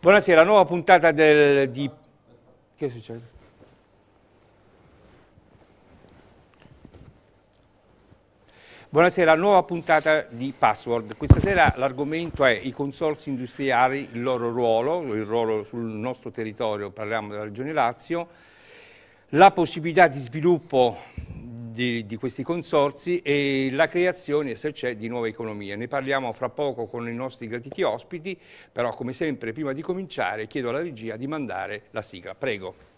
Buonasera, nuova puntata del, di... Che succede? Buonasera, nuova puntata di Password. Questa sera l'argomento è i consorsi industriali, il loro ruolo, il ruolo sul nostro territorio, parliamo della Regione Lazio, la possibilità di sviluppo di, di, questi consorzi e la creazione, se c'è, di nuove economie. Ne parliamo fra poco con i nostri graditi ospiti, però come sempre prima di cominciare chiedo alla regia di mandare la sigla. Prego.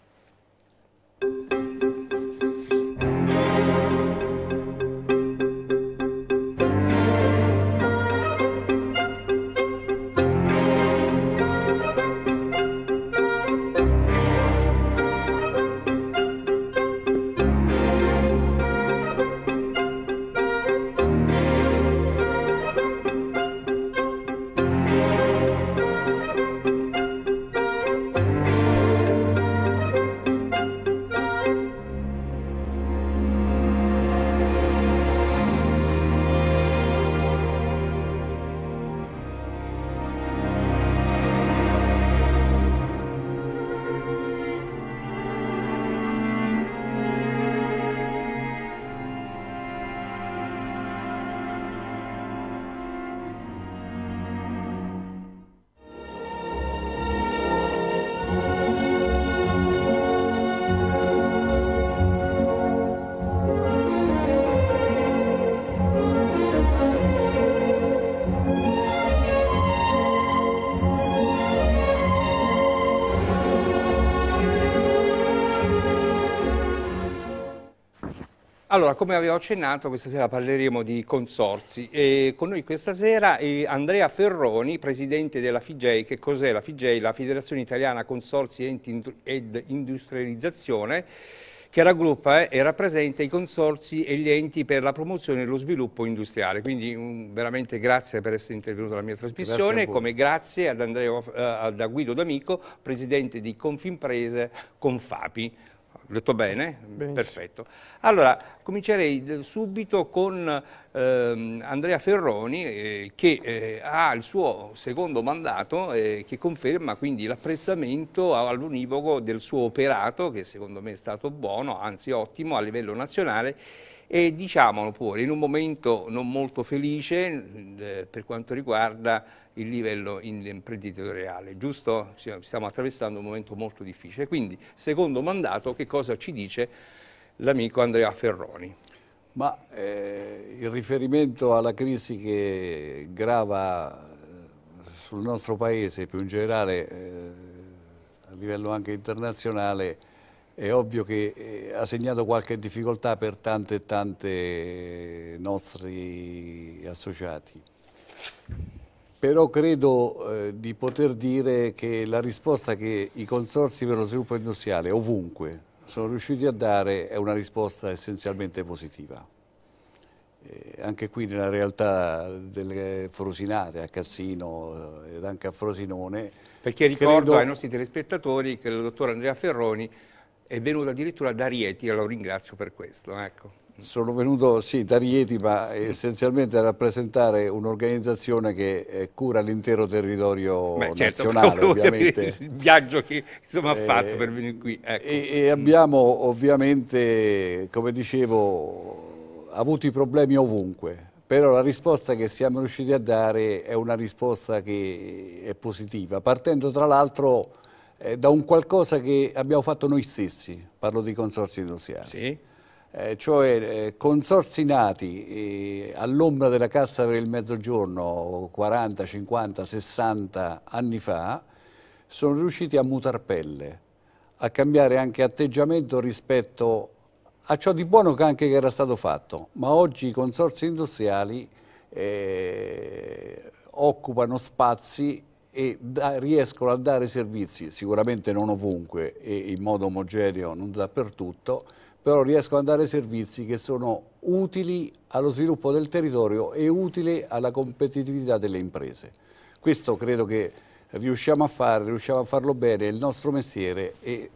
Allora, come avevo accennato, questa sera parleremo di consorzi e con noi questa sera Andrea Ferroni, presidente della FIGEI. Che cos'è la FIGEI? La Federazione Italiana Consorzi ed Industrializzazione che raggruppa eh, e rappresenta i consorzi e gli enti per la promozione e lo sviluppo industriale. Quindi veramente grazie per essere intervenuto alla mia trasmissione, grazie come grazie ad, Andrea, uh, eh, Guido D'Amico, presidente di Confimprese Confapi. Ho detto bene? Benissimo. Perfetto. Allora, comincerei subito con ehm, Andrea Ferroni eh, che eh, ha il suo secondo mandato eh, che conferma quindi l'apprezzamento all'univoco del suo operato che secondo me è stato buono, anzi ottimo a livello nazionale e diciamolo pure in un momento non molto felice eh, per quanto riguarda il livello imprenditoriale, giusto? Stiamo attraversando un momento molto difficile. Quindi, secondo mandato, che cosa ci dice l'amico Andrea Ferroni? Ma eh, il riferimento alla crisi che grava eh, sul nostro paese, più in generale eh, a livello anche internazionale, è ovvio che eh, ha segnato qualche difficoltà per tante e tante eh, nostri associati però credo eh, di poter dire che la risposta che i consorsi per lo sviluppo industriale ovunque sono riusciti a dare è una risposta essenzialmente positiva. Eh, anche qui nella realtà delle eh, Frosinate, a Cassino eh, ed anche a Frosinone. Perché ricordo credo... ai nostri telespettatori che il dottor Andrea Ferroni è venuto addirittura da Rieti e lo ringrazio per questo. Ecco. Sono venuto sì, da Rieti ma essenzialmente a rappresentare un'organizzazione che eh, cura l'intero territorio Beh, certo, nazionale ovviamente. Il viaggio che insomma, ha eh, fatto per venire qui. Ecco. E, e abbiamo ovviamente, come dicevo, avuto i problemi ovunque. Però la risposta che siamo riusciti a dare è una risposta che è positiva, partendo tra l'altro eh, da un qualcosa che abbiamo fatto noi stessi, parlo di consorsi industriali. Sì eh, cioè eh, consorsi nati eh, all'ombra della Cassa per il Mezzogiorno 40, 50, 60 anni fa, sono riusciti a mutar pelle, a cambiare anche atteggiamento rispetto a ciò di buono che anche era stato fatto, ma oggi i consorsi industriali occupano spazi e da, riescono a dare servizi, sicuramente non ovunque e in modo omogeneo, non dappertutto, però riescono a dare servizi che sono utili allo sviluppo del territorio e utili alla competitività delle imprese. Questo credo che riusciamo a fare, riusciamo a farlo bene, è il nostro mestiere e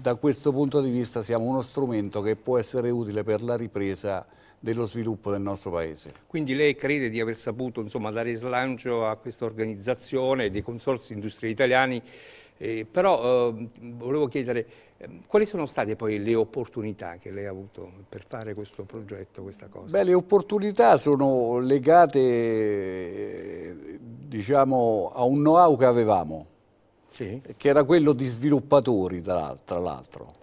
da questo punto di vista siamo uno strumento che può essere utile per la ripresa dello sviluppo del nostro paese. Quindi lei crede di aver saputo insomma, dare slancio a questa organizzazione dei consorsi industriali italiani, eh, però eh, volevo chiedere Ehm, quali sono state poi le opportunità che lei ha avuto per fare questo progetto, questa cosa? Beh, le opportunità sono legate diciamo, a un know-how che avevamo, sì. che era quello di sviluppatori tra l'altro.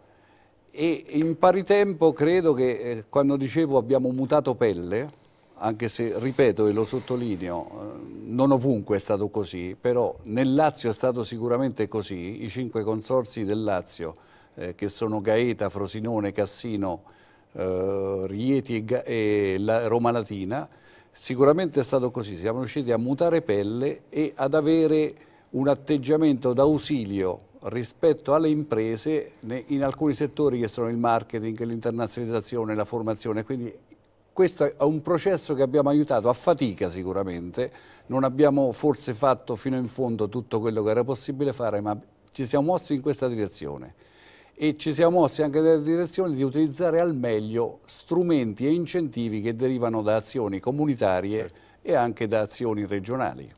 E in pari tempo credo che eh, quando dicevo abbiamo mutato pelle, anche se, ripeto e lo sottolineo, eh, non ovunque è stato così, però nel Lazio è stato sicuramente così, i cinque consorsi del Lazio eh, che sono Gaeta, Frosinone, Cassino, eh, Rieti e, e la Roma Latina, sicuramente è stato così, siamo riusciti a mutare pelle e ad avere un atteggiamento d'ausilio rispetto alle imprese in alcuni settori che sono il marketing, l'internazionalizzazione, la formazione, quindi questo è un processo che abbiamo aiutato a fatica sicuramente, non abbiamo forse fatto fino in fondo tutto quello che era possibile fare, ma ci siamo mossi in questa direzione e ci siamo mossi anche nella direzione di utilizzare al meglio strumenti e incentivi che derivano da azioni comunitarie certo. e anche da azioni regionali.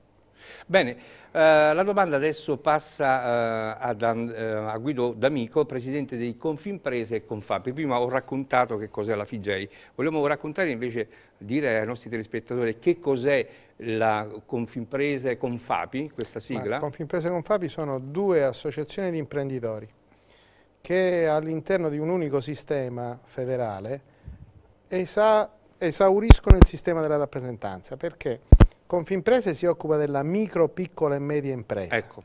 Bene, eh, la domanda adesso passa eh, ad, eh, a Guido D'Amico, presidente di Confimprese e Confapi. Prima ho raccontato che cos'è la FIGEI, vogliamo raccontare invece, dire ai nostri telespettatori che cos'è la Confimprese e Confapi, questa sigla? Ma Confimprese e Confapi sono due associazioni di imprenditori che all'interno di un unico sistema federale esa esauriscono il sistema della rappresentanza, perché Confimprese si occupa della micro, piccola e media impresa. Ecco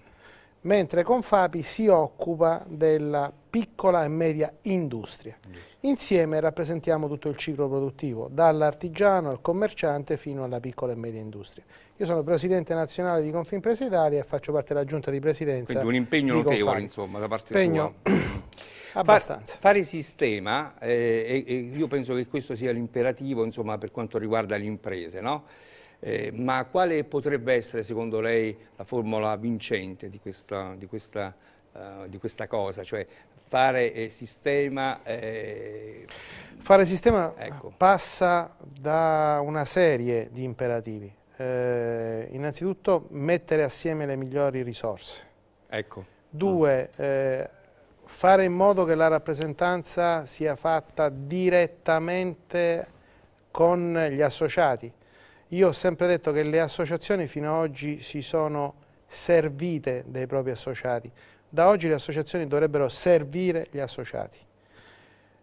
mentre Confapi si occupa della piccola e media industria. Insieme rappresentiamo tutto il ciclo produttivo, dall'artigiano al commerciante fino alla piccola e media industria. Io sono presidente nazionale di Confimpresa Italia e faccio parte della giunta di presidenza. Quindi un impegno notevole, insomma, da parte impegno tua. Abbastanza. fare sistema, eh, e, e io penso che questo sia l'imperativo per quanto riguarda le imprese, no? Eh, ma quale potrebbe essere secondo lei la formula vincente di questa, di questa, uh, di questa cosa? Cioè fare eh, sistema... Eh... Fare sistema ecco. passa da una serie di imperativi. Eh, innanzitutto mettere assieme le migliori risorse. Ecco. Due, mm. eh, fare in modo che la rappresentanza sia fatta direttamente con gli associati io ho sempre detto che le associazioni fino ad oggi si sono servite dei propri associati. Da oggi le associazioni dovrebbero servire gli associati.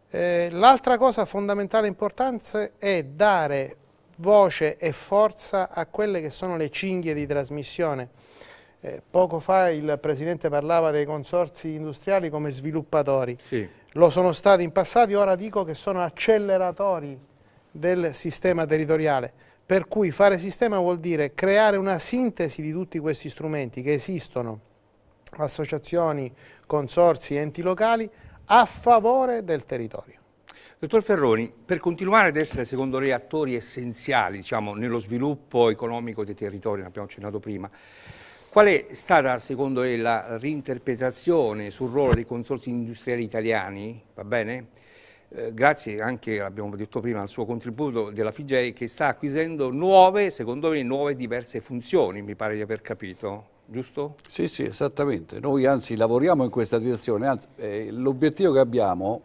Eh, L'altra cosa fondamentale e importante è dare voce e forza a quelle che sono le cinghie di trasmissione. Eh, poco fa il Presidente parlava dei consorzi industriali come sviluppatori. Sì. Lo sono stati in passato, ora dico che sono acceleratori del sistema territoriale. Per cui fare sistema vuol dire creare una sintesi di tutti questi strumenti che esistono, associazioni, consorsi, enti locali, a favore del territorio. Dottor Ferroni, per continuare ad essere secondo lei attori essenziali diciamo, nello sviluppo economico dei territori, ne abbiamo accennato prima, qual è stata secondo lei la reinterpretazione sul ruolo dei consorsi industriali italiani, va bene? Eh, grazie anche, abbiamo detto prima, al suo contributo della FIGEI che sta acquisendo nuove, secondo me, nuove diverse funzioni, mi pare di aver capito. Giusto? Sì, sì, esattamente. Noi anzi lavoriamo in questa direzione. Eh, l'obiettivo che abbiamo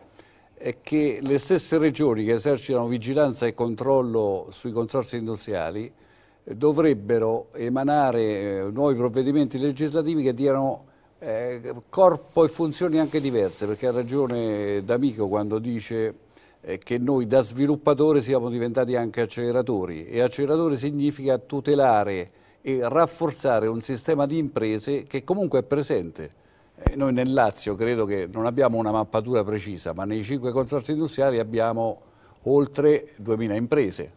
è che le stesse regioni che esercitano vigilanza e controllo sui consorsi industriali eh, dovrebbero emanare eh, nuovi provvedimenti legislativi che diano eh, corpo e funzioni anche diverse, perché ha ragione D'Amico quando dice eh, che noi da sviluppatore siamo diventati anche acceleratori e acceleratore significa tutelare e rafforzare un sistema di imprese che comunque è presente. Eh, noi nel Lazio credo che non abbiamo una mappatura precisa, ma nei cinque consorsi industriali abbiamo oltre 2.000 imprese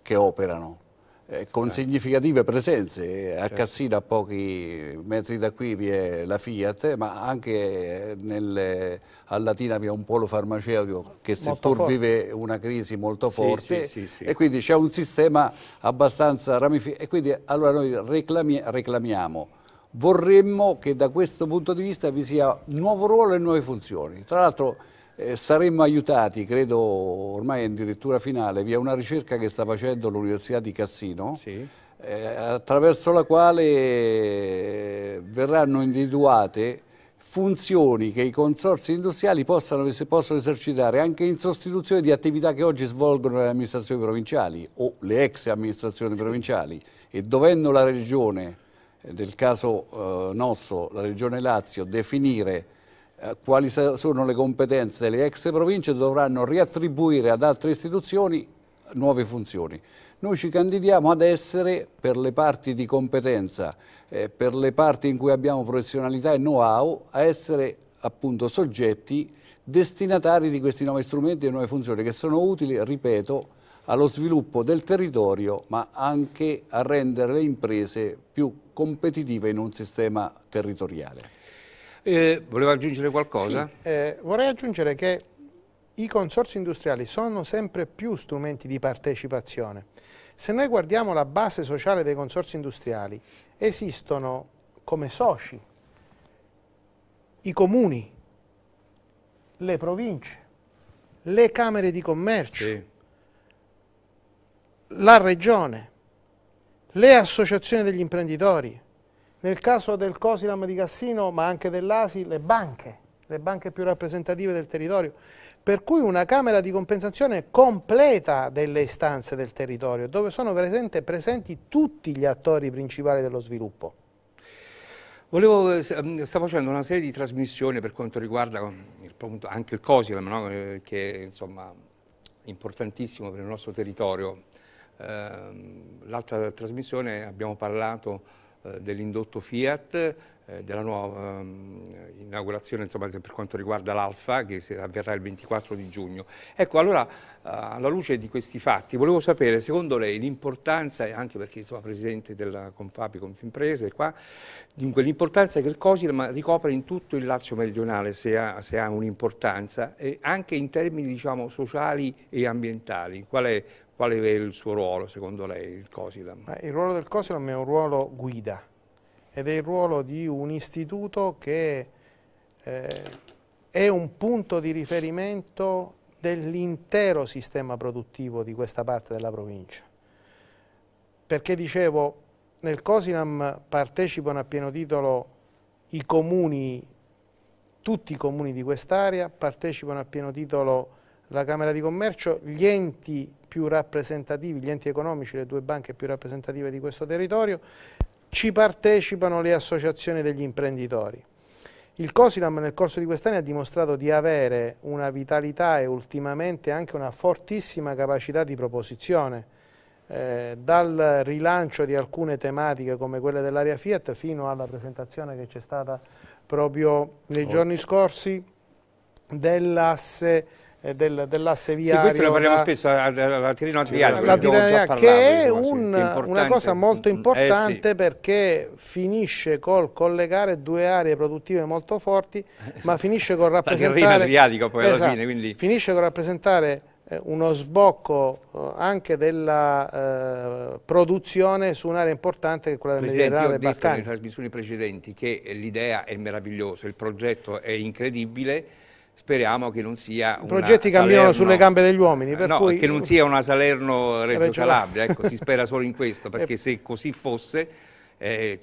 che operano. Eh, con eh. significative presenze. Eh, a certo. Cassina, a pochi metri da qui, vi è la Fiat, ma anche nel, a Latina vi è un polo farmaceutico che seppur vive una crisi molto forte sì, sì, sì, e quindi c'è un sistema abbastanza ramificato. E quindi allora noi reclami reclamiamo vorremmo che da questo punto di vista vi sia nuovo ruolo e nuove funzioni. Tra l'altro eh, saremmo aiutati, credo ormai è addirittura finale, via una ricerca che sta facendo l'Università di Cassino, sì. eh, attraverso la quale eh, verranno individuate funzioni che i consorsi industriali possano, possono esercitare anche in sostituzione di attività che oggi svolgono le amministrazioni provinciali o le ex amministrazioni provinciali e dovendo la regione, nel eh, caso eh, nostro, la regione Lazio, definire eh, quali sono le competenze delle ex province, dovranno riattribuire ad altre istituzioni nuove funzioni. Noi ci candidiamo ad essere per le parti di competenza, eh, per le parti in cui abbiamo professionalità e know-how, a essere appunto soggetti destinatari di questi nuovi strumenti e nuove funzioni che sono utili, ripeto, allo sviluppo del territorio ma anche a rendere le imprese più competitive in un sistema territoriale. Eh, voleva aggiungere qualcosa? Sì, eh, vorrei aggiungere che i consorsi industriali sono sempre più strumenti di partecipazione. Se noi guardiamo la base sociale dei consorsi industriali, esistono come soci i comuni, le province, le camere di commercio, sì. la regione, le associazioni degli imprenditori, nel caso del Cosilam di Cassino, ma anche dell'ASI, le banche, le banche più rappresentative del territorio, per cui una Camera di compensazione completa delle istanze del territorio, dove sono presenti, presenti tutti gli attori principali dello sviluppo. Volevo, eh, stavo facendo una serie di trasmissioni per quanto riguarda anche il Cosilam, no? Eh, che è insomma, importantissimo per il nostro territorio. Ehm, l'altra trasmissione abbiamo parlato eh, dell'indotto Fiat, eh, della nuova um, inaugurazione insomma, per quanto riguarda l'Alfa che avverrà il 24 di giugno. Ecco, allora, eh, alla luce di questi fatti, volevo sapere, secondo lei, l'importanza, anche perché insomma Presidente della Confapi, Confimprese, qua, dunque l'importanza che il COSIRM ricopre in tutto il Lazio meridionale, se ha, ha un'importanza, anche in termini diciamo, sociali e ambientali. Qual è Qual è il suo ruolo, secondo lei, il Cosilam? Il ruolo del Cosilam è un ruolo guida ed è il ruolo di un istituto che eh, è un punto di riferimento dell'intero sistema produttivo di questa parte della provincia. Perché dicevo, nel Cosinam partecipano a pieno titolo i comuni, tutti i comuni di quest'area, partecipano a pieno titolo la Camera di Commercio, gli enti più rappresentativi, gli enti economici, le due banche più rappresentative di questo territorio, ci partecipano le associazioni degli imprenditori. Il Cosilam nel corso di quest'anno ha dimostrato di avere una vitalità e ultimamente anche una fortissima capacità di proposizione, eh, dal rilancio di alcune tematiche come quelle dell'area Fiat fino alla presentazione che c'è stata proprio nei oh. giorni scorsi dell'asse eh, del, dell'asse viario. Sì, questo ne parliamo da, spesso alla Tirino Adriatico. Che è un, una cosa molto importante mm, eh, sì. perché finisce col collegare due aree produttive molto forti, ma finisce con rappresentare... Adriatico poi esatto, alla fine, quindi... Finisce col rappresentare eh, uno sbocco eh, anche della eh, produzione su un'area importante che è quella del Presidente, Mediterraneo dei Balcani. Presidente, ho detto nelle trasmissioni precedenti che l'idea è meravigliosa, il progetto è incredibile, speriamo che non sia I progetti camminano Salerno, sulle gambe degli uomini no, cui... che non sia una Salerno Reggio, Reggio Calabria ecco, si spera solo in questo perché eh. se così fosse eh,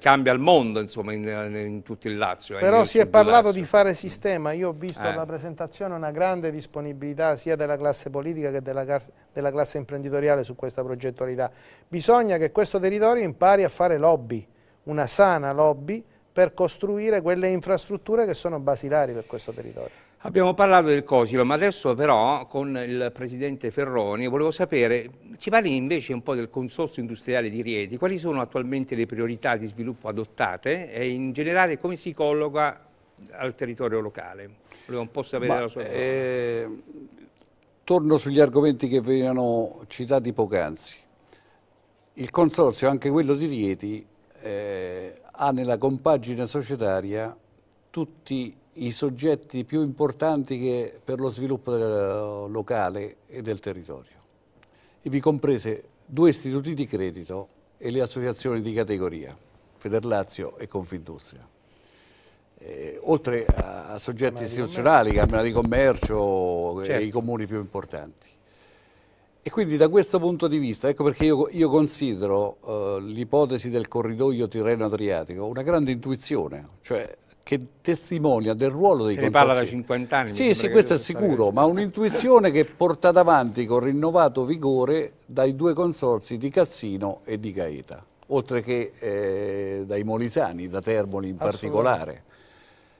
cambia il mondo insomma in, in tutto il Lazio eh, però si è parlato di fare sistema io ho visto eh. presentazione una grande disponibilità sia della classe politica che della, della classe imprenditoriale su questa progettualità bisogna che questo territorio impari a fare lobby una sana lobby per costruire quelle infrastrutture che sono basilari per questo territorio. Abbiamo parlato del Cosilo, ma adesso però con il Presidente Ferroni volevo sapere, ci parli invece un po' del Consorzio Industriale di Rieti, quali sono attualmente le priorità di sviluppo adottate e in generale come si colloca al territorio locale? Volevo un po' sapere ma, la sua eh, Torno sugli argomenti che venivano citati poc'anzi. Il Consorzio, anche quello di Rieti, eh, ha nella compagine societaria tutti i soggetti più importanti per lo sviluppo eh, locale e del territorio, e vi comprese due istituti di credito e le associazioni di categoria, Federlazio e Confindustria. Eh, oltre a soggetti istituzionali, Camera di Commercio certo. e i comuni più importanti. E quindi da questo punto di vista, ecco perché io, io considero eh, l'ipotesi del corridoio Tirreno-Adriatico una grande intuizione, cioè che testimonia del ruolo dei Se consorzi. Se ne parla da 50 anni. Sì, sì, questo è sicuro, ma un'intuizione che è portata avanti con rinnovato vigore dai due consorzi di Cassino e di Gaeta, oltre che eh, dai Molisani, da Termoli in particolare.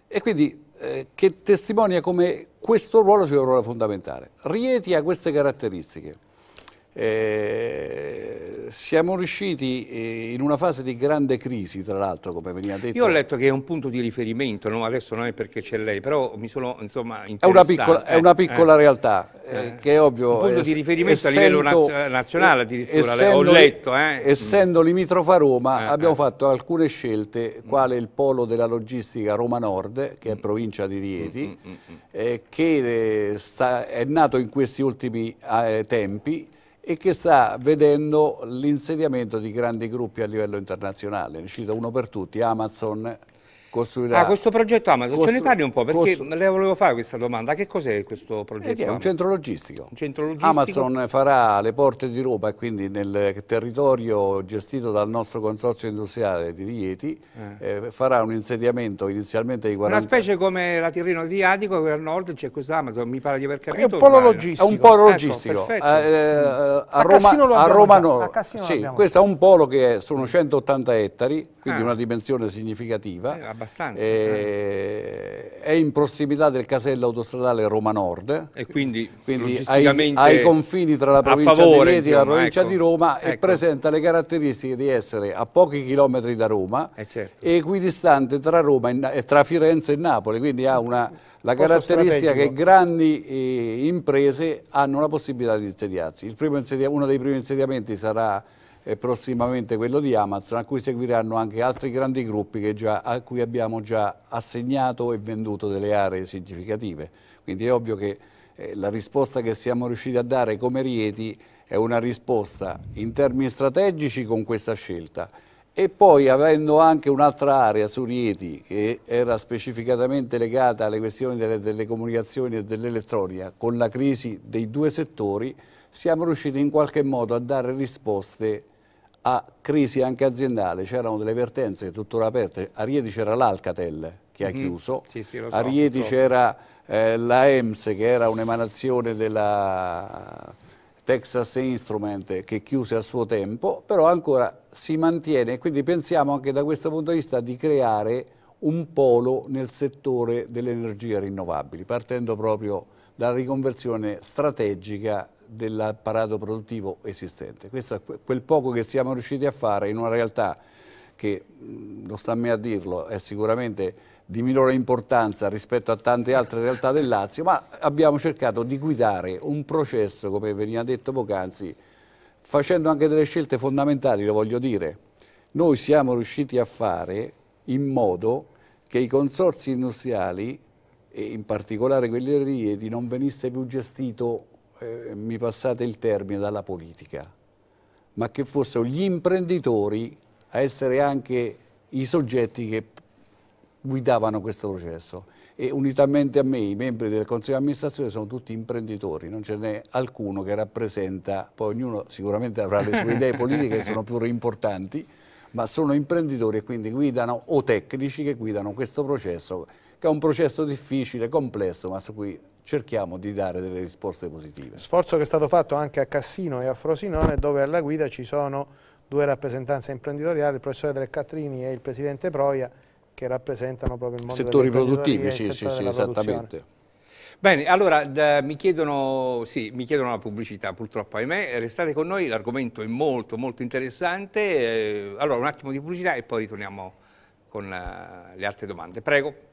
E quindi eh, che testimonia come questo ruolo sia un ruolo fondamentale. Rieti ha queste caratteristiche. Eh, siamo riusciti eh, in una fase di grande crisi, tra l'altro, come veniva detto. Io ho letto che è un punto di riferimento, no? adesso non è perché c'è lei, però mi sono insomma È una piccola, è una eh. piccola eh, realtà eh, eh. che è ovvio. Un punto di riferimento essendo, a livello nazionale addirittura, essendo, ho letto. Mm. Essendo limitrofa Roma, abbiamo fatto alcune scelte, mm. quale il polo della logistica Roma Nord, che è mm. provincia di Rieti, che sta, è nato in questi ultimi tempi e che sta vedendo l'insediamento di grandi gruppi a livello internazionale. Ne cito uno per tutti, Amazon, costruirà... Ah, questo progetto Amazon, costru... ce ne parli un po', perché costru... le volevo fare questa domanda. Che cos'è questo eh, progetto È un centro logistico. Un centro logistico. Amazon farà le porte di Roma quindi nel territorio gestito dal nostro consorzio industriale di Rieti eh. Eh, farà un insediamento inizialmente di 40... Una specie come la Tirreno Adriatico, che al nord c'è questa Amazon, mi pare di aver capito. È un polo logistico. È un polo ecco, logistico. Ecco, eh, a, Roma, a Roma Nord. Sì, questo è un polo che è, sono 180 ettari, quindi ah. una dimensione significativa Abbastanza. Eh, è in prossimità del casello autostradale Roma Nord. E quindi, quindi ai, ai, confini tra la provincia favore, di Rieti e la provincia ecco, di Roma ecco. e presenta le caratteristiche di essere a pochi chilometri da Roma eh certo. e equidistante tra, Roma e, tra Firenze e Napoli. Quindi ha una, la caratteristica che grandi eh, imprese hanno la possibilità di insediarsi. Insedia, uno dei primi insediamenti sarà e prossimamente quello di Amazon, a cui seguiranno anche altri grandi gruppi già, a cui abbiamo già assegnato e venduto delle aree significative. Quindi è ovvio che eh, la risposta che siamo riusciti a dare come Rieti è una risposta in termini strategici con questa scelta e poi avendo anche un'altra area su Rieti che era specificatamente legata alle questioni delle comunicazioni e dell'elettronica con la crisi dei due settori siamo riusciti in qualche modo a dare risposte a crisi anche aziendale, c'erano delle vertenze tuttora aperte, a Rieti c'era l'Alcatel che ha mm -hmm. chiuso, sì, sì, so, a Rieti c'era eh, la EMS che era un'emanazione della Texas Instrument che chiuse a suo tempo, però ancora si mantiene, quindi pensiamo anche da questo punto di vista di creare un polo nel settore delle energie rinnovabili, partendo proprio dalla riconversione strategica dell'apparato produttivo esistente. Questo è quel poco che siamo riusciti a fare in una realtà che, non sta a me a dirlo, è sicuramente di minore importanza rispetto a tante altre realtà del Lazio, ma abbiamo cercato di guidare un processo, come veniva detto poc'anzi, facendo anche delle scelte fondamentali, lo voglio dire. Noi siamo riusciti a fare in modo che i consorsi industriali, e in particolare quelli di Rieti, non venisse più gestito eh, mi passate il termine, dalla politica, ma che fossero gli imprenditori a essere anche i soggetti che guidavano questo processo e unitamente a me i membri del Consiglio di amministrazione sono tutti imprenditori, non ce n'è alcuno che rappresenta, poi ognuno sicuramente avrà le sue idee politiche che sono più importanti, ma sono imprenditori e quindi guidano o tecnici che guidano questo processo, che è un processo difficile, complesso, ma su cui cerchiamo di dare delle risposte positive. Sforzo che è stato fatto anche a Cassino e a Frosinone, dove alla guida ci sono due rappresentanze imprenditoriali, il professore Del e il presidente Proia, che rappresentano proprio il mondo settori produttivi, sì, sì, sì, esattamente. Bene, allora da, mi, chiedono, sì, mi chiedono la pubblicità, purtroppo ahimè, restate con noi, l'argomento è molto molto interessante, eh, allora un attimo di pubblicità e poi ritorniamo con uh, le altre domande. Prego.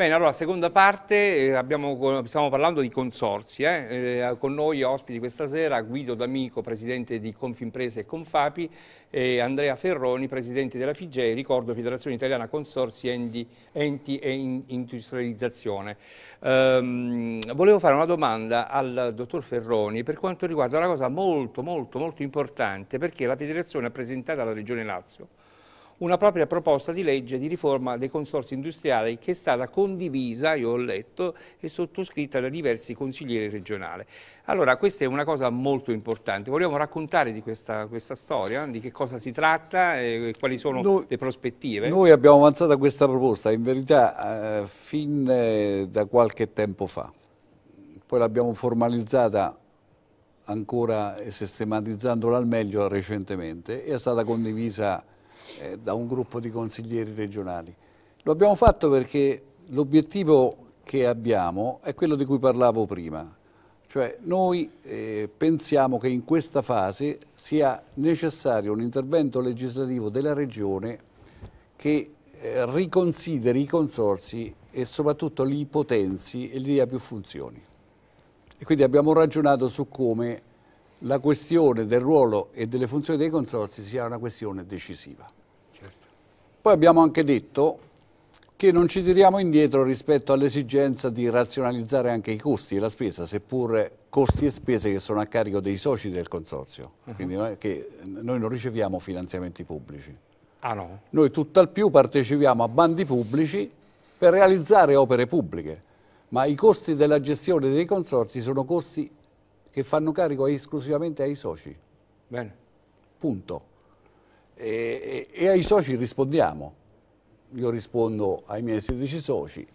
Bene, allora, seconda parte, eh, abbiamo, stiamo parlando di consorzi. Eh? Eh, con noi ospiti questa sera Guido D'Amico, presidente di Confimprese e Confapi, e Andrea Ferroni, presidente della FIGEI, ricordo Federazione Italiana Consorsi Enti, Enti e Industrializzazione. Ehm, volevo fare una domanda al dottor Ferroni per quanto riguarda una cosa molto, molto, molto importante, perché la federazione ha presentato alla Regione Lazio una propria proposta di legge di riforma dei consorsi industriali che è stata condivisa, io ho letto, e sottoscritta da diversi consiglieri regionali. Allora, questa è una cosa molto importante. Vogliamo raccontare di questa, questa storia, di che cosa si tratta e quali sono noi, le prospettive? Noi abbiamo avanzato questa proposta, in verità, eh, fin eh, da qualche tempo fa. Poi l'abbiamo formalizzata ancora e sistematizzandola al meglio recentemente e è stata condivisa eh, da un gruppo di consiglieri regionali. Lo abbiamo fatto perché l'obiettivo che abbiamo è quello di cui parlavo prima, cioè noi eh, pensiamo che in questa fase sia necessario un intervento legislativo della Regione che eh, riconsideri i consorsi e soprattutto li potenzi e gli dia più funzioni. E quindi abbiamo ragionato su come la questione del ruolo e delle funzioni dei consorsi sia una questione decisiva. Poi abbiamo anche detto che non ci tiriamo indietro rispetto all'esigenza di razionalizzare anche i costi e la spesa, seppur costi e spese che sono a carico dei soci del consorzio, uh mhm. -huh. quindi noi, noi non riceviamo finanziamenti pubblici. Ah, no. Noi tutt'al più partecipiamo a bandi pubblici per realizzare opere pubbliche, ma i costi della gestione dei consorzi sono costi che fanno carico esclusivamente ai soci. Bene. Punto e, e, e ai soci rispondiamo. Io rispondo ai miei 16 soci,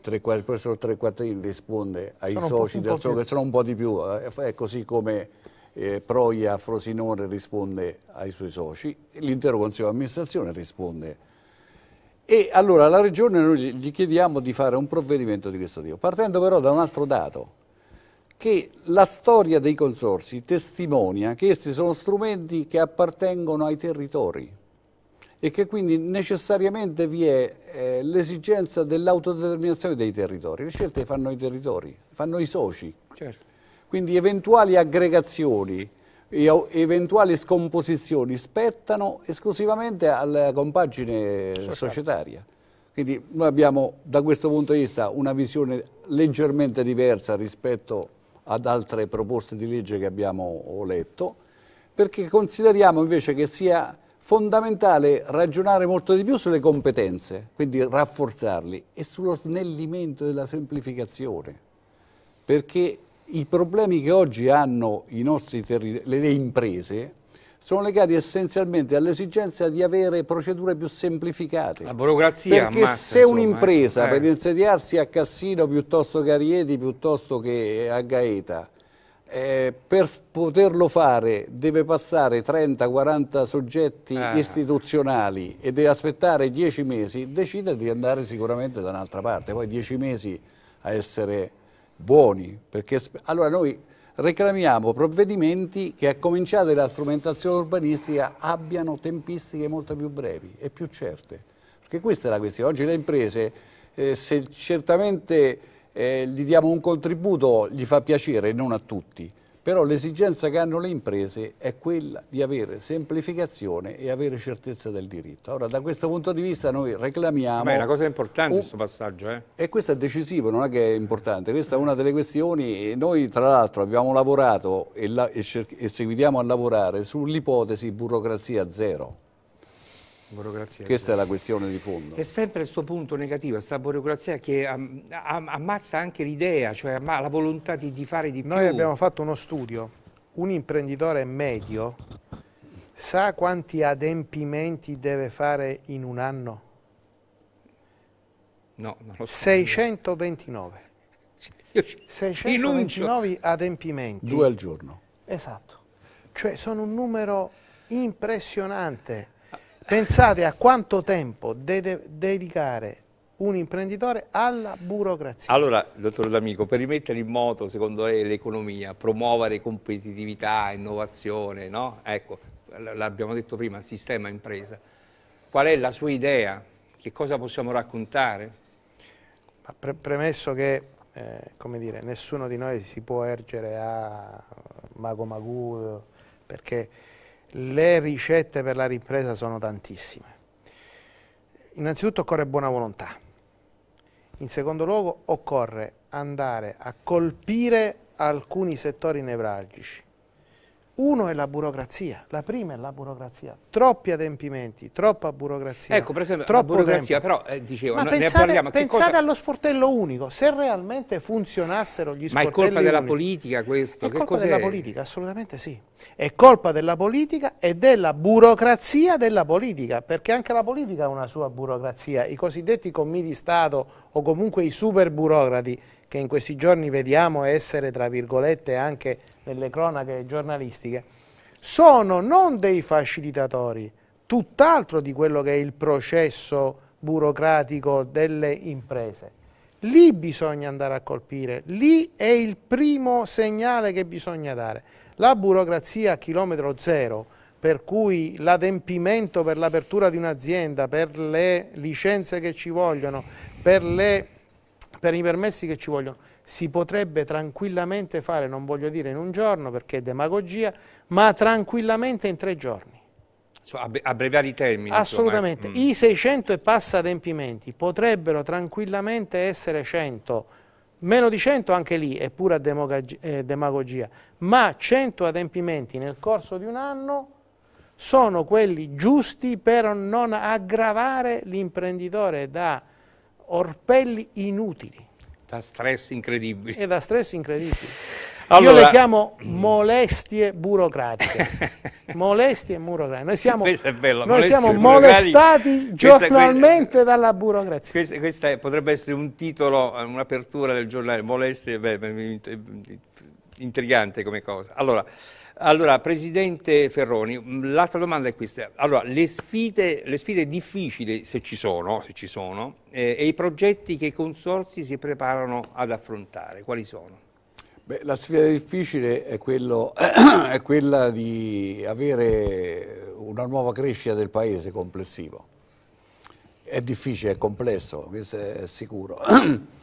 tre, il professor Trequattrini risponde ai sono soci del suo, che sono un po' di più, eh, è così come eh, Proia Frosinone risponde ai suoi soci, l'intero Consiglio di amministrazione risponde. E allora alla Regione noi gli chiediamo di fare un provvedimento di questo tipo, partendo però da un altro dato, che la storia dei consorsi testimonia che essi sono strumenti che appartengono ai territori e che quindi necessariamente vi è eh, l'esigenza dell'autodeterminazione dei territori. Le scelte fanno i territori, fanno i soci. Certo. Quindi eventuali aggregazioni e eventuali scomposizioni spettano esclusivamente alla compagine societaria. societaria. Quindi noi abbiamo da questo punto di vista una visione leggermente diversa rispetto ad altre proposte di legge che abbiamo letto, perché consideriamo invece che sia fondamentale ragionare molto di più sulle competenze, quindi rafforzarli, e sullo snellimento della semplificazione, perché i problemi che oggi hanno le imprese sono legati essenzialmente all'esigenza di avere procedure più semplificate. La burocrazia Perché ammazza, se un'impresa eh. per insediarsi a Cassino piuttosto che a Rieti, piuttosto che a Gaeta, eh, per poterlo fare deve passare 30-40 soggetti eh. istituzionali e deve aspettare 10 mesi, decide di andare sicuramente da un'altra parte, poi 10 mesi a essere buoni, perché allora noi reclamiamo provvedimenti che a cominciare dalla strumentazione urbanistica abbiano tempistiche molto più brevi e più certe. Perché questa è la questione. Oggi le imprese, eh, se certamente eh, gli diamo un contributo, gli fa piacere, non a tutti, però l'esigenza che hanno le imprese è quella di avere semplificazione e avere certezza del diritto. Ora da questo punto di vista noi reclamiamo... Ma è una cosa importante un... questo passaggio. Eh? E questo è decisivo, non è che è importante, questa è una delle questioni, noi tra l'altro abbiamo lavorato e, la... e, cer... e seguiamo a lavorare sull'ipotesi burocrazia zero. Burocrazia, Questa è la questione di fondo. È sempre questo punto negativo, questa burocrazia che ammazza anche l'idea, cioè la volontà di, fare di più. Noi abbiamo fatto uno studio, un imprenditore medio sa quanti adempimenti deve fare in un anno? No, non lo so. 629. 629 adempimenti. Due al giorno. Esatto. Cioè sono un numero impressionante. Pensate a quanto tempo deve dedicare un imprenditore alla burocrazia. Allora, dottor D'Amico, per rimettere in moto, secondo lei, l'economia, promuovere competitività, innovazione, no? Ecco, l'abbiamo detto prima, sistema impresa. Qual è la sua idea? Che cosa possiamo raccontare? Pre premesso che, eh, come dire, nessuno di noi si può ergere a Mago Magù, perché le ricette per la ripresa sono tantissime. Innanzitutto occorre buona volontà. In secondo luogo occorre andare a colpire alcuni settori nevralgici. Uno è la burocrazia, la prima è la burocrazia, troppi adempimenti, troppa burocrazia. Ecco, per esempio, la burocrazia, tempo. però eh, dicevo, Ma no, pensate, ne parliamo. Pensate cosa... allo sportello unico, se realmente funzionassero gli sportelli unici. Ma è colpa unici, della politica questo? È che colpa della politica, assolutamente sì. È colpa della politica e della burocrazia della politica, perché anche la politica ha una sua burocrazia, i cosiddetti commi di Stato o comunque i super burocrati che in questi giorni vediamo essere, tra virgolette, anche nelle cronache giornalistiche, sono non dei facilitatori, tutt'altro di quello che è il processo burocratico delle imprese. Lì bisogna andare a colpire, lì è il primo segnale che bisogna dare. La burocrazia a chilometro zero, per cui l'adempimento per l'apertura di un'azienda, per le licenze che ci vogliono, per le per i permessi che ci vogliono, si potrebbe tranquillamente fare, non voglio dire in un giorno perché è demagogia, ma tranquillamente in tre giorni. Abbreviare i termini. Eh. Assolutamente. mm. I 600 e passa adempimenti potrebbero tranquillamente essere 100, meno di 100 anche lì è pura eh, demagogia, ma 100 adempimenti nel corso di un anno sono quelli giusti per non aggravare l'imprenditore da orpelli inutili. Da stress incredibili. E da stress incredibile. Allora, Io le chiamo molestie burocratiche. molestie burocratiche. Noi siamo, bello, noi siamo molestati giornalmente questa, dalla burocrazia. Questa, questa, potrebbe essere un titolo, un'apertura del giornale, molestie, beh, intrigante come cosa. Allora, allora, Presidente Ferroni, mm, l'altra domanda è questa. Allora, le sfide, le sfide difficili, se ci sono, se ci sono eh, e i progetti che i consorsi si preparano ad affrontare, quali sono? Beh, la sfida difficile è, quello, è quella di avere una nuova crescita del Paese complessivo. È difficile, è complesso, questo è sicuro.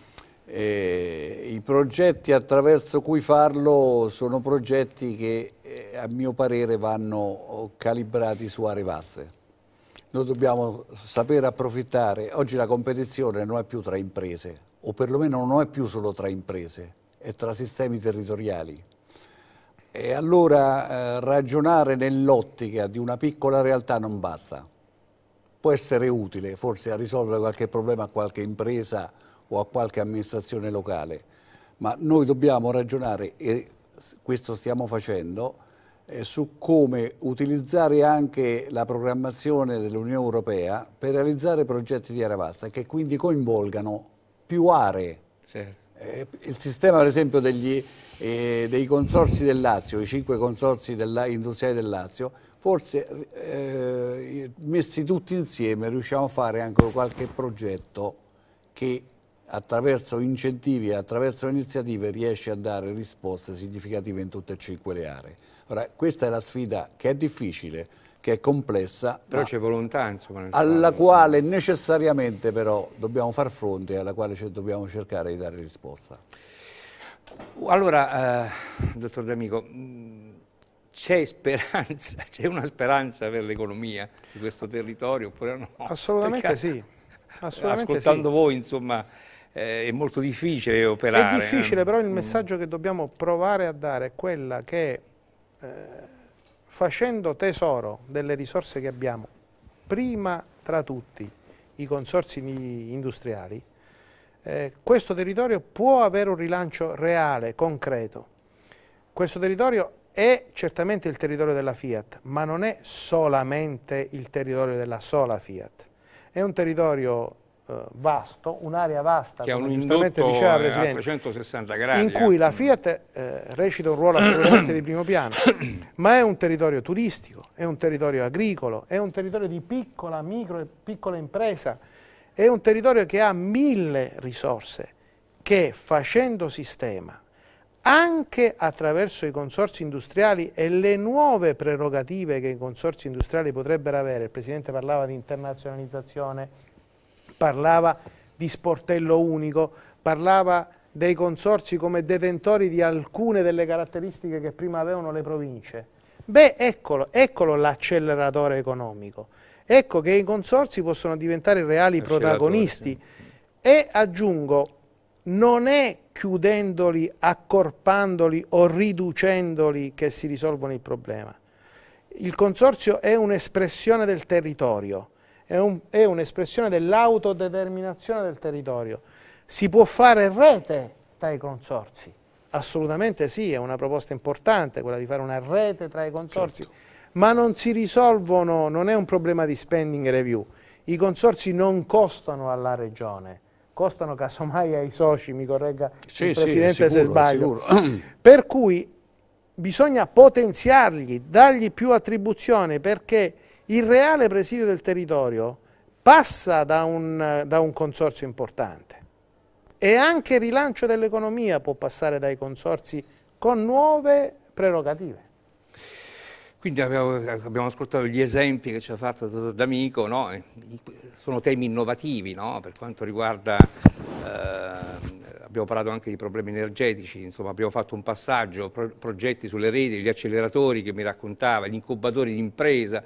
Eh, I progetti attraverso cui farlo sono progetti che eh, a mio parere vanno oh, calibrati su aree vaste. Noi dobbiamo sapere approfittare, oggi la competizione non è più tra imprese, o perlomeno non è più solo tra imprese, è tra sistemi territoriali. E allora eh, ragionare nell'ottica di una piccola realtà non basta. Può essere utile forse a risolvere qualche problema a qualche impresa, o a qualche amministrazione locale, ma noi dobbiamo ragionare, e questo stiamo facendo, eh, su come utilizzare anche la programmazione dell'Unione Europea per realizzare progetti di area vasta che quindi coinvolgano più aree. Certo. Eh, il sistema per esempio degli, eh, dei consorsi del Lazio, i cinque consorsi della, industriali del Lazio, forse eh, messi tutti insieme riusciamo a fare anche qualche progetto che attraverso incentivi e attraverso iniziative riesce a dare risposte significative in tutte e cinque le aree. Ora, questa è la sfida che è difficile, che è complessa, però c'è volontà, insomma, alla quale necessariamente però dobbiamo far fronte e alla quale dobbiamo cercare di dare risposta. Allora, eh, dottor D'Amico, c'è speranza, c'è una speranza per l'economia di questo territorio oppure no? Assolutamente Perché... sì. Ascoltando sì. voi, insomma, eh, è molto difficile operare. È difficile, però il messaggio che dobbiamo provare a dare è quella che eh, facendo tesoro delle risorse che abbiamo, prima tra tutti i consorsi industriali, eh, questo territorio può avere un rilancio reale, concreto. Questo territorio è certamente il territorio della Fiat, ma non è solamente il territorio della sola Fiat. È un territorio eh, vasto, un'area vasta, che ha un indotto diceva, a 360 gradi. In cui la eh. Fiat eh, recita un ruolo assolutamente di primo piano, ma è un territorio turistico, è un territorio agricolo, è un territorio di piccola, micro e piccola impresa, è un territorio che ha mille risorse che facendo sistema anche attraverso i consorsi industriali e le nuove prerogative che i consorsi industriali potrebbero avere, il Presidente parlava di internazionalizzazione, parlava di sportello unico, parlava dei consorsi come detentori di alcune delle caratteristiche che prima avevano le province. Beh, eccolo, eccolo l'acceleratore economico. Ecco che i consorsi possono diventare reali protagonisti. Sì. E aggiungo, non è chiudendoli, accorpandoli o riducendoli che si risolvono il problema. Il consorzio è un'espressione del territorio è un'espressione dell'autodeterminazione del territorio. Si può fare rete tra i consorzi? Assolutamente sì, è una proposta importante quella di fare una rete tra i consorzi, certo. ma non si risolvono, non è un problema di spending review. I consorzi non costano alla regione, costano casomai ai soci, mi corregga sì, il Presidente sì, sicuro, se sbaglio. Per cui bisogna potenziarli, dargli più attribuzione perché il reale presidio del territorio passa da un, da un consorzio importante e anche il rilancio dell'economia può passare dai consorzi con nuove prerogative. Quindi abbiamo, abbiamo, ascoltato gli esempi che ci ha fatto D'Amico, no? sono temi innovativi no? per quanto riguarda, eh, abbiamo parlato anche di problemi energetici, insomma, abbiamo fatto un passaggio, pro progetti sulle reti, gli acceleratori che mi raccontava, gli incubatori di impresa,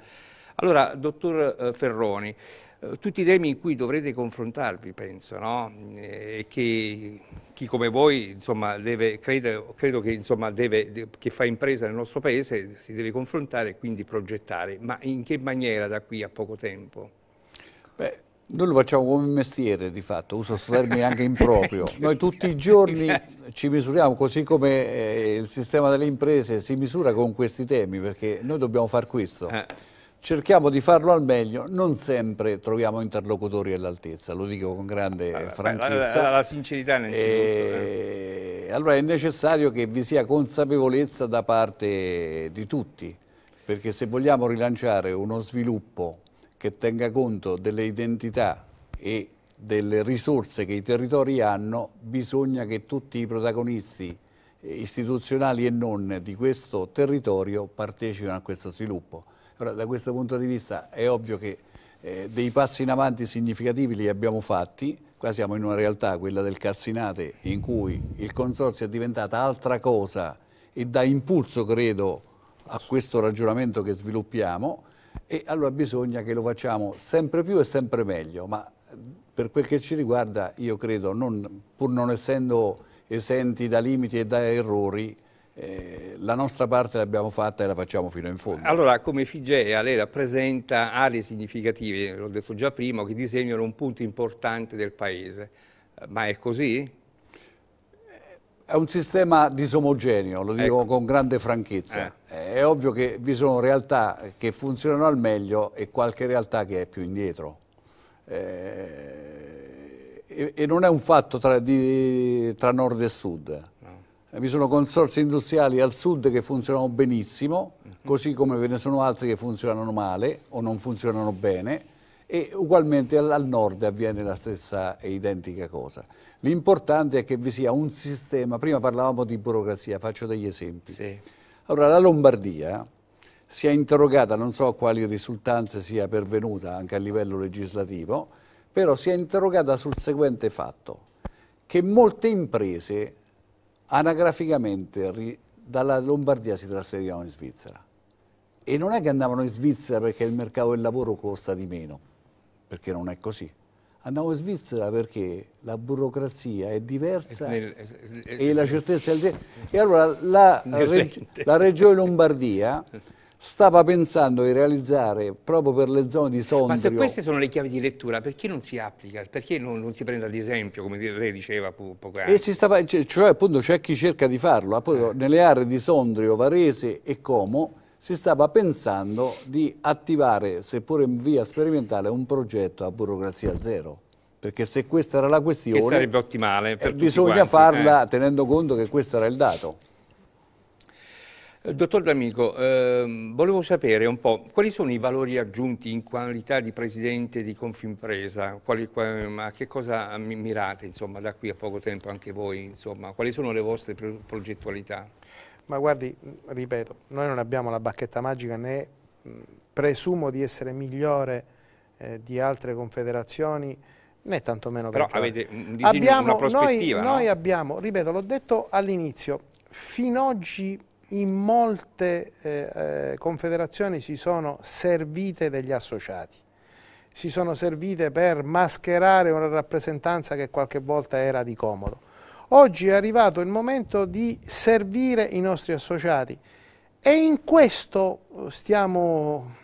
allora, dottor eh, Ferroni, eh, tutti i temi in cui dovrete confrontarvi, penso, no? Eh, e che chi come voi insomma, deve, credo, credo che, insomma, deve, che, fa impresa nel nostro Paese si deve confrontare e quindi progettare, ma in che maniera da qui a poco tempo? Beh, noi lo facciamo come mestiere di fatto, uso questo termine anche improprio. Noi tutti i giorni ci misuriamo, così come eh, il sistema delle imprese si misura con questi temi, perché noi dobbiamo fare questo cerchiamo di farlo al meglio, non sempre troviamo interlocutori all'altezza, lo dico con grande allora, franchezza. La, la, la sincerità e... Eh. eh. Allora è necessario che vi sia consapevolezza da parte di tutti, perché se vogliamo rilanciare uno sviluppo che tenga conto delle identità e delle risorse che i territori hanno, bisogna che tutti i protagonisti eh, istituzionali e non di questo territorio partecipino a questo sviluppo allora, da questo punto di vista è ovvio che eh, dei passi in avanti significativi li abbiamo fatti, qua siamo in una realtà, quella del Cassinate, in cui il consorzio è diventata altra cosa e dà impulso, credo, a questo ragionamento che sviluppiamo e allora bisogna che lo facciamo sempre più e sempre meglio, ma eh, per quel che ci riguarda io credo, non, pur non essendo esenti da limiti e da errori, eh, la nostra parte l'abbiamo fatta e la facciamo fino in fondo. Allora, come Figea, lei rappresenta aree significative, l'ho detto già prima, che disegnano un punto importante del Paese. Eh, ma è così? È un sistema disomogeneo, lo ecco. dico con grande franchezza. Eh. È ovvio che vi sono realtà che funzionano al meglio e qualche realtà che è più indietro. Eh, e, e, non è un fatto tra, di, tra nord e sud eh, vi sono consorsi industriali al sud che funzionano benissimo, mhm. così come ve ne sono altri che funzionano male o non funzionano bene e ugualmente al, nord avviene la stessa e identica cosa. L'importante è che vi sia un sistema, prima parlavamo di burocrazia, faccio degli esempi. Sì. Allora la Lombardia si è interrogata, non so a quali risultanze sia pervenuta anche a livello legislativo, però si è interrogata sul seguente fatto, che molte imprese anagraficamente dalla Lombardia si trasferivano in Svizzera e non è che andavano in Svizzera perché il mercato del lavoro costa di meno, perché non è così. Andavano in Svizzera perché la burocrazia è diversa e, e, e, e la certezza è diversa. E allora la, reg la regione Lombardia stava pensando di realizzare proprio per le zone di Sondrio. Ma se queste sono le chiavi di lettura, perché non si applica? Perché non, non si prende ad esempio, come il re diceva poco anni? Stava, cioè, cioè appunto c'è chi cerca di farlo, appunto, eh. nelle aree di Sondrio, Varese e Como si stava pensando di attivare, seppure in via sperimentale, un progetto a burocrazia zero perché se questa era la questione, che sarebbe ottimale per eh, bisogna quanti, farla eh. tenendo conto che questo era il dato. Eh, dottor D'Amico, ehm, volevo sapere un po' quali sono i valori aggiunti in qualità di Presidente di Confimpresa, quali, quali, a che cosa mirate insomma, da qui a poco tempo anche voi, insomma, quali sono le vostre progettualità? Ma guardi, ripeto, noi non abbiamo la bacchetta magica né presumo di essere migliore eh, di altre confederazioni né tantomeno però per avete un disegno, abbiamo, una prospettiva noi, no? noi abbiamo, ripeto, l'ho detto all'inizio fin oggi in molte eh, eh, confederazioni si sono servite degli associati, si sono servite per mascherare una rappresentanza che qualche volta era di comodo. Oggi è arrivato il momento di servire i nostri associati e in questo eh, stiamo,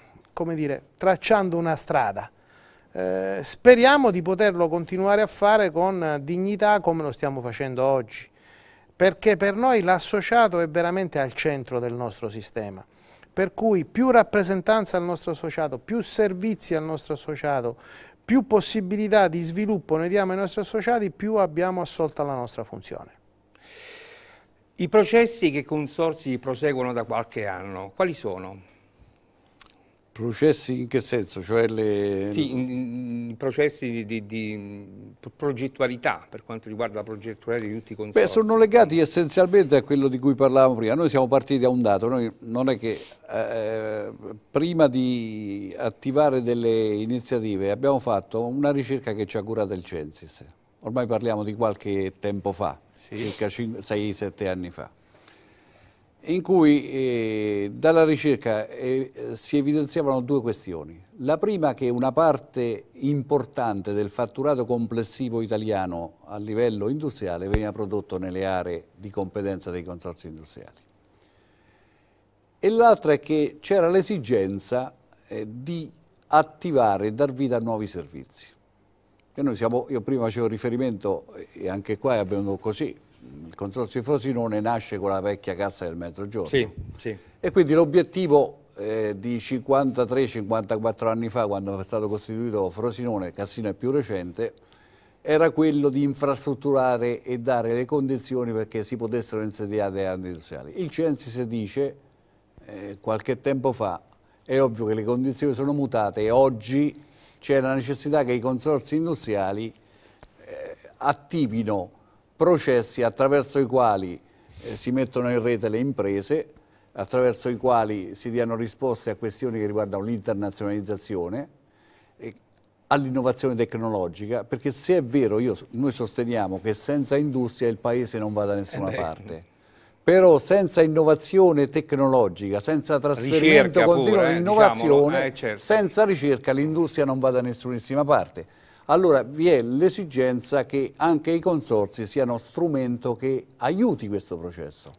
dire, tracciando una strada. Eh, speriamo di poterlo continuare a fare con dignità come lo stiamo facendo oggi perché per noi l'associato è veramente al centro del nostro sistema. Per cui più rappresentanza al nostro associato, più servizi al nostro associato, più possibilità di sviluppo noi diamo ai nostri associati, più abbiamo assolta la nostra funzione. I processi che i consorsi proseguono da qualche anno, quali sono? Processi in che senso? Cioè le... Sì, in, in processi di, di, di, progettualità per quanto riguarda la progettualità di tutti i consorzi. Beh, sono legati essenzialmente a quello di cui parlavamo prima. Noi siamo partiti da un dato, noi non è che eh, prima di attivare delle iniziative abbiamo fatto una ricerca che ci ha curato il Censis. Ormai parliamo di qualche tempo fa, sì. circa 6-7 anni fa in cui eh, dalla ricerca eh, si evidenziavano due questioni. La prima che una parte importante del fatturato complessivo italiano a livello industriale veniva prodotto nelle aree di competenza dei consorzi industriali. E l'altra è che c'era l'esigenza eh, di attivare e dar vita a nuovi servizi. Siamo, io prima facevo riferimento, eh, e anche qua abbiamo avvenuto così, il consorzio di Frosinone nasce con la vecchia Cassa del Mezzogiorno. Sì, sì. E quindi l'obiettivo eh, di 53-54 anni fa, quando è stato costituito Frosinone, Cassino è più recente, era quello di infrastrutturare e dare le condizioni perché si potessero insediare le aree industriali. Il Censi si dice, eh, qualche tempo fa, è ovvio che le condizioni sono mutate e oggi c'è la necessità che i consorzi industriali eh, attivino processi attraverso i quali eh, si mettono in rete le imprese, attraverso i quali si diano risposte a questioni che riguardano l'internazionalizzazione, all'innovazione tecnologica, perché se è vero, io, noi sosteniamo che senza industria il Paese non va da nessuna eh parte, però senza innovazione tecnologica, senza trasferimento continuo di eh, innovazione, diciamolo, eh, certo. senza ricerca l'industria non va da nessunissima parte allora vi è l'esigenza che anche i consorsi siano strumento che aiuti questo processo.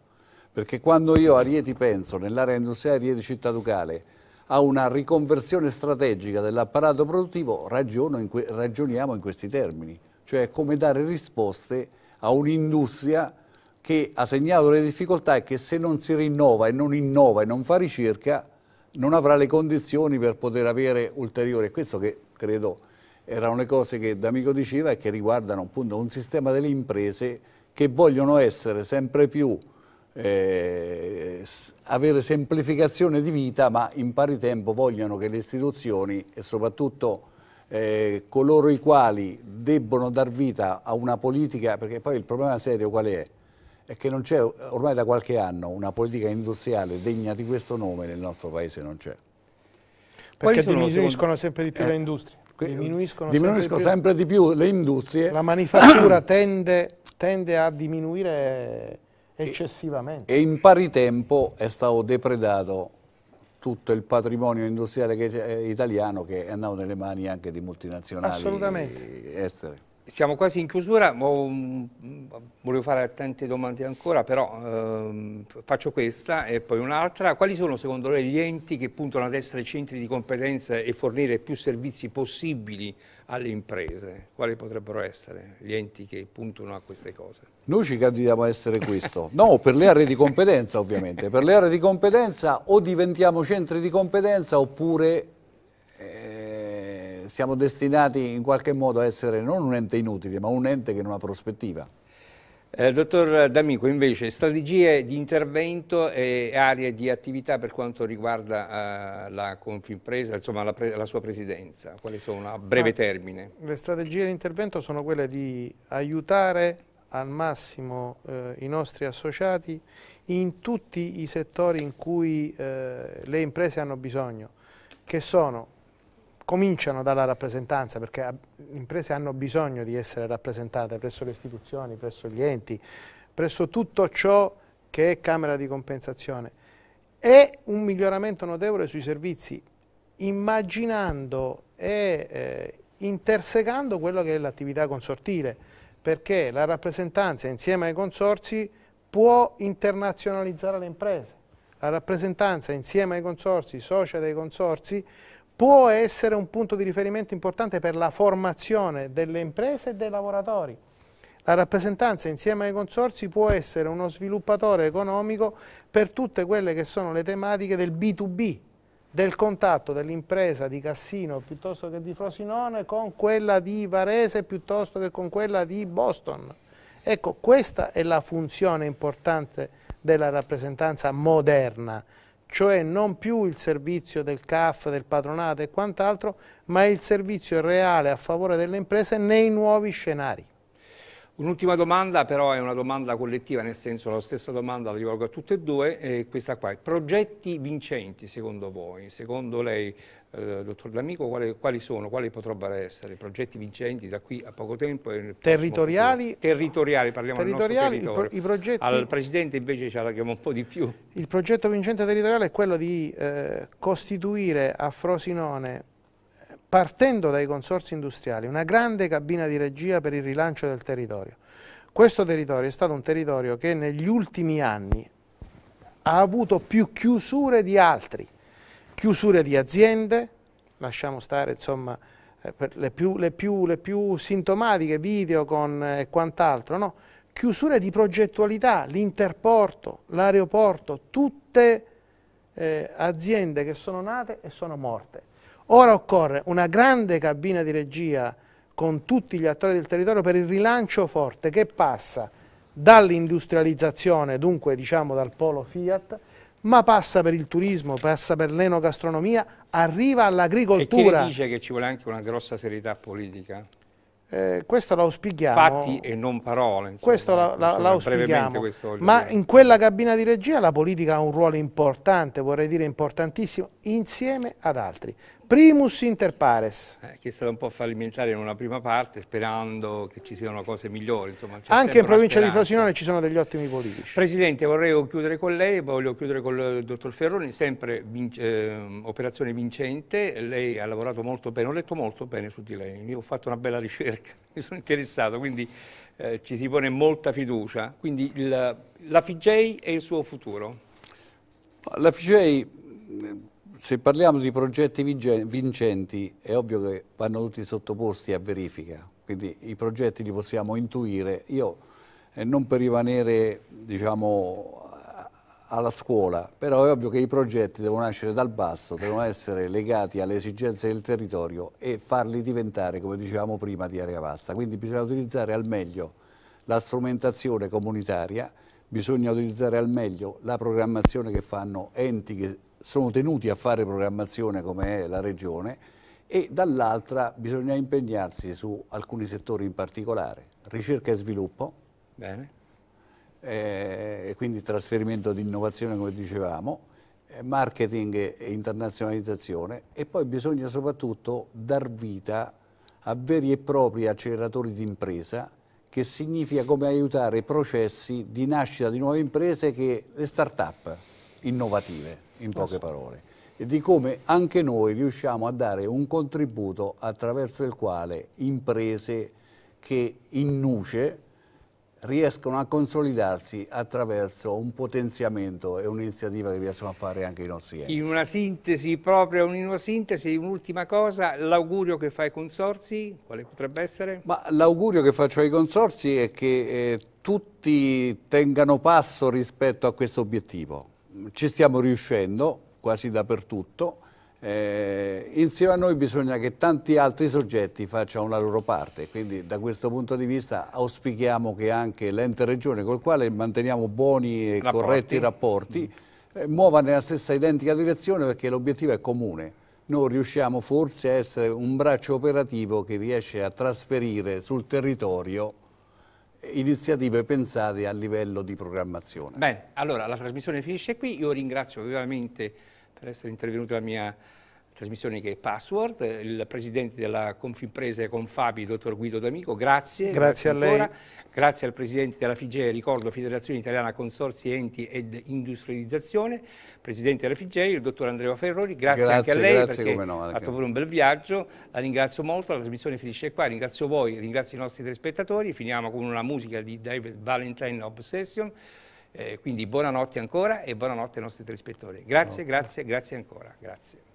Perché quando io a Rieti penso, nell'area industriale Rieti Città Ducale, a una riconversione strategica dell'apparato produttivo, in ragioniamo in questi termini, cioè come dare risposte a un'industria che ha segnato le difficoltà e che se non si rinnova e non innova e non fa ricerca, non avrà le condizioni per poter avere ulteriore, questo che credo erano le cose che D'Amico diceva e che riguardano appunto un sistema delle imprese che vogliono essere sempre più, eh, avere semplificazione di vita ma in pari tempo vogliono che le istituzioni e soprattutto eh, coloro i quali debbono dar vita a una politica, perché poi il problema serio qual è? È che non c'è ormai da qualche anno una politica industriale degna di questo nome nel nostro paese non c'è. Perché diminuiscono secondo... sempre di più eh. le industrie? diminuiscono, diminuiscono sempre, di più le industrie. La manifattura tende, tende a diminuire eccessivamente. E, e in pari tempo è stato depredato tutto il patrimonio industriale che eh, italiano che è andato nelle mani anche di multinazionali estere. Siamo quasi in chiusura, mm, volevo fare tante domande ancora, però ehm, faccio questa e poi un'altra. Quali sono secondo lei gli enti che puntano ad essere centri di competenza e fornire più servizi possibili alle imprese? Quali potrebbero essere gli enti che puntano a queste cose? Noi ci candidiamo a essere questo. No, per le aree di competenza ovviamente. Per le aree di competenza o diventiamo centri di competenza oppure... Eh, siamo destinati in qualche modo a essere non un ente inutile, ma un ente che non ha prospettiva. Eh, dottor D'Amico, invece, strategie di intervento e aree di attività per quanto riguarda eh, la Confimpresa, insomma la, la, sua presidenza, quali sono a breve ah, termine? Le strategie di intervento sono quelle di aiutare al massimo eh, i nostri associati in tutti i settori in cui eh, le imprese hanno bisogno, che sono cominciano dalla rappresentanza perché le imprese hanno bisogno di essere rappresentate presso le istituzioni, presso gli enti, presso tutto ciò che è Camera di Compensazione. È un miglioramento notevole sui servizi, immaginando e eh, intersecando quello che è l'attività consortile, perché la rappresentanza insieme ai consorsi può internazionalizzare le imprese. La rappresentanza insieme ai consorsi, socia dei consorsi può essere un punto di riferimento importante per la formazione delle imprese e dei lavoratori. La rappresentanza insieme ai consorsi può essere uno sviluppatore economico per tutte quelle che sono le tematiche del B2B, del contatto dell'impresa di Cassino piuttosto che di Frosinone con quella di Varese piuttosto che con quella di Boston. Ecco, questa è la funzione importante della rappresentanza moderna cioè non più il servizio del CAF, del patronato e quant'altro, ma il servizio reale a favore delle imprese nei nuovi scenari. Un'ultima domanda però è una domanda collettiva, nel senso la stessa domanda la rivolgo a tutte e due, eh, questa qua. Progetti vincenti secondo voi, secondo lei eh, dottor D'Amico, quali, quali, sono, quali potrebbero essere i progetti vincenti da qui a poco tempo? territoriali? Territoriali, parliamo territoriali, del nostro territorio. Pro, progetti, Al Presidente invece ci allarghiamo un po' di più. Il progetto vincente territoriale è quello di eh, costituire a Frosinone, partendo dai consorsi industriali, una grande cabina di regia per il rilancio del territorio. Questo territorio è stato un territorio che negli ultimi anni ha avuto più chiusure di altri chiusure di aziende, lasciamo stare insomma eh, le più, le, più, le più, sintomatiche, video con, eh, e quant'altro, no? chiusure di progettualità, l'interporto, l'aeroporto, tutte eh, aziende che sono nate e sono morte. Ora occorre una grande cabina di regia con tutti gli attori del territorio per il rilancio forte che passa dall'industrializzazione, dunque diciamo dal polo Fiat, ma passa per il turismo, passa per l'enogastronomia, arriva all'agricoltura. E chi dice che ci vuole anche una grossa serietà politica? Eh, questo l'auspichiamo. Fatti e non parole. Insomma, questo l'auspichiamo. La, ma dire. in quella cabina di regia la politica ha un ruolo importante, vorrei dire importantissimo, insieme ad altri primus inter pares. Eh, che è stato un po' fallimentare in una prima parte, sperando che ci siano cose migliori. Insomma, Anche in provincia di Frosinone ci sono degli ottimi politici. Presidente, vorrei chiudere con lei, voglio chiudere con il dottor Ferroni, sempre eh, operazione vincente, lei ha lavorato molto bene, ho letto molto bene su di lei, Io ho fatto una bella ricerca, mi sono interessato, quindi eh, ci si pone molta fiducia, quindi il, la FIGEI e il suo futuro. La FIGEI se parliamo di progetti vincenti è ovvio che vanno tutti sottoposti a verifica, quindi i progetti li possiamo intuire. Io eh, non per rimanere diciamo, alla scuola, però è ovvio che i progetti devono nascere dal basso, devono essere legati alle esigenze del territorio e farli diventare, come dicevamo prima, di area vasta. Quindi bisogna utilizzare al meglio la strumentazione comunitaria, bisogna utilizzare al meglio la programmazione che fanno enti che sono tenuti a fare programmazione come è la regione e dall'altra bisogna impegnarsi su alcuni settori in particolare, ricerca e sviluppo, eh, quindi trasferimento di innovazione come dicevamo, eh, marketing e internazionalizzazione e poi bisogna soprattutto dar vita a veri e propri acceleratori di impresa che significa come aiutare i processi di nascita di nuove imprese che le start-up innovative in poche parole, e di come anche noi riusciamo a dare un contributo attraverso il quale imprese che in nuce riescono a consolidarsi attraverso un potenziamento e un'iniziativa che riescono a fare anche i nostri enti. In una sintesi, proprio in una sintesi, un'ultima cosa, l'augurio che fai ai consorsi, quale potrebbe essere? l'augurio che faccio ai consorsi è che eh, tutti tengano passo rispetto a questo obiettivo ci stiamo riuscendo quasi dappertutto. Eh, insieme a noi bisogna che tanti altri soggetti facciano la loro parte, quindi da questo punto di vista auspichiamo che anche l'ente regione col quale manteniamo buoni e rapporti. corretti rapporti mm. eh, muova nella stessa identica direzione perché l'obiettivo è comune. Noi riusciamo forse a essere un braccio operativo che riesce a trasferire sul territorio iniziative pensate a livello di programmazione. Bene, allora la trasmissione finisce qui, io ringrazio vivamente per essere intervenuta la mia trasmissione che è Password, il presidente della Confimpresa e Confabi, dottor Guido D'Amico, grazie. Grazie, grazie a lei. Grazie al presidente della FIGE, ricordo Federazione Italiana Consorzi Enti ed Industrializzazione, presidente della FIGE, il dottor Andrea Ferrori, grazie, grazie anche a lei grazie, perché no, ha fatto pure un bel viaggio, la ringrazio molto, la trasmissione finisce qua, ringrazio voi, ringrazio i nostri telespettatori, finiamo con una musica di David Valentine Obsession, eh, quindi buonanotte ancora e buonanotte ai nostri telespettatori. Grazie, no. grazie, grazie ancora. Grazie.